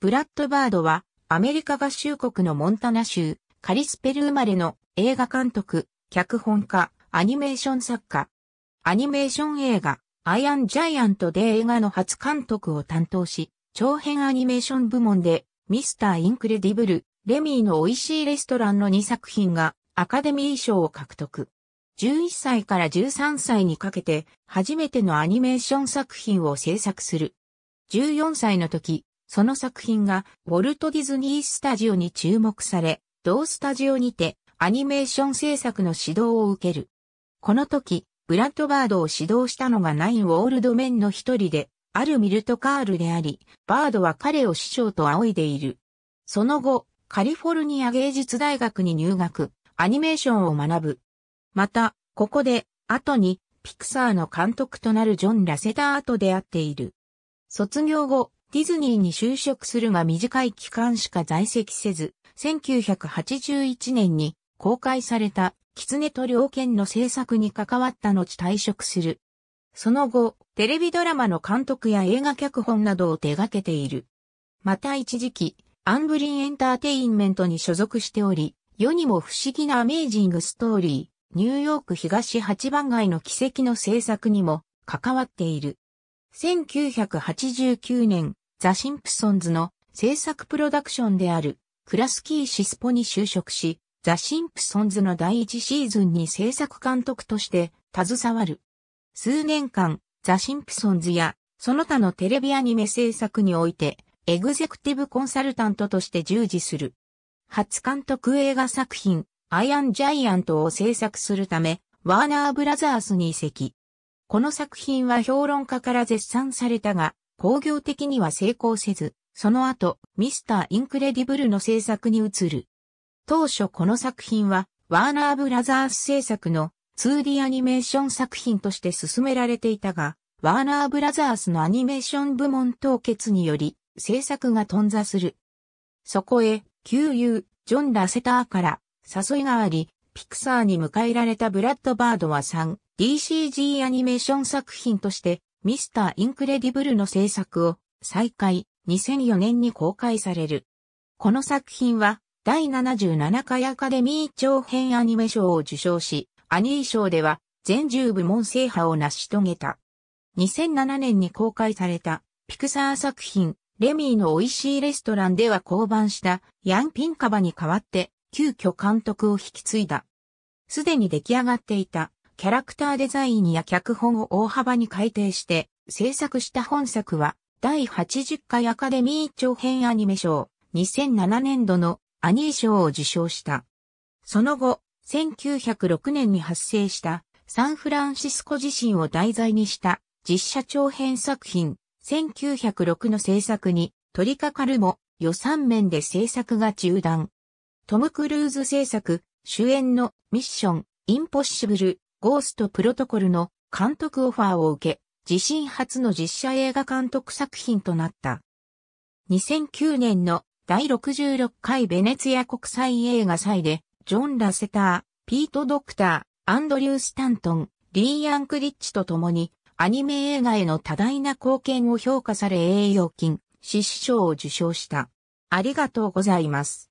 ブラッドバードは、アメリカ合衆国のモンタナ州、カリスペル生まれの映画監督、脚本家、アニメーション作家。アニメーション映画、アイアン・ジャイアントで映画の初監督を担当し、長編アニメーション部門で、ミスター・インクレディブル、レミーの美味しいレストランの2作品がアカデミー賞を獲得。11歳から13歳にかけて初めてのアニメーション作品を制作する。14歳の時、その作品がウォルト・ディズニー・スタジオに注目され、同スタジオにてアニメーション制作の指導を受ける。この時、ブラッドバードを指導したのがナイン・ウォールド・メンの一人で、あるミルト・カールであり、バードは彼を師匠と仰いでいる。その後、カリフォルニア芸術大学に入学、アニメーションを学ぶ。また、ここで、後に、ピクサーの監督となるジョン・ラセターと出会っている。卒業後、ディズニーに就職するが短い期間しか在籍せず、1981年に公開された狐と猟犬の制作に関わった後退職する。その後、テレビドラマの監督や映画脚本などを手掛けている。また一時期、アンブリンエンターテインメントに所属しており、世にも不思議なアメージングストーリー、ニューヨーク東8番街の奇跡の制作にも関わっている。1989年、ザ・シンプソンズの制作プロダクションであるクラスキー・シスポに就職し、ザ・シンプソンズの第一シーズンに制作監督として携わる。数年間、ザ・シンプソンズやその他のテレビアニメ制作において、エグゼクティブコンサルタントとして従事する。初監督映画作品、アイアン・ジャイアントを制作するため、ワーナー・ブラザースに移籍。この作品は評論家から絶賛されたが、工業的には成功せず、その後、ミスター・インクレディブルの制作に移る。当初この作品は、ワーナーブラザース制作の 2D アニメーション作品として進められていたが、ワーナーブラザースのアニメーション部門凍結により、制作が頓挫する。そこへ、旧友、ジョン・ラセターから誘いがあり、ピクサーに迎えられたブラッドバードは 3DCG アニメーション作品としてミスター・インクレディブルの制作を再開、2004年に公開される。この作品は、第77回アカデミー長編アニメ賞を受賞し、アニー賞では全10部門制覇を成し遂げた。2007年に公開されたピクサー作品レミーの美味しいレストランでは降板したヤン・ピンカバに代わって急遽監督を引き継いだ。すでに出来上がっていたキャラクターデザインや脚本を大幅に改訂して制作した本作は、第80回アカデミー長編アニメ賞、2007年度のアニー賞を受賞した。その後、1906年に発生したサンフランシスコ地震を題材にした実写長編作品1906の制作に取り掛かるも予算面で制作が中断。トム・クルーズ制作主演のミッション・インポッシブルゴーストプロトコルの監督オファーを受け、自身初の実写映画監督作品となった。2009年の第66回ベネツィア国際映画祭で、ジョン・ラセター、ピート・ドクター、アンドリュー・スタントン、リー・アンクリッチと共に、アニメ映画への多大な貢献を評価され栄養金、獅子賞を受賞した。ありがとうございます。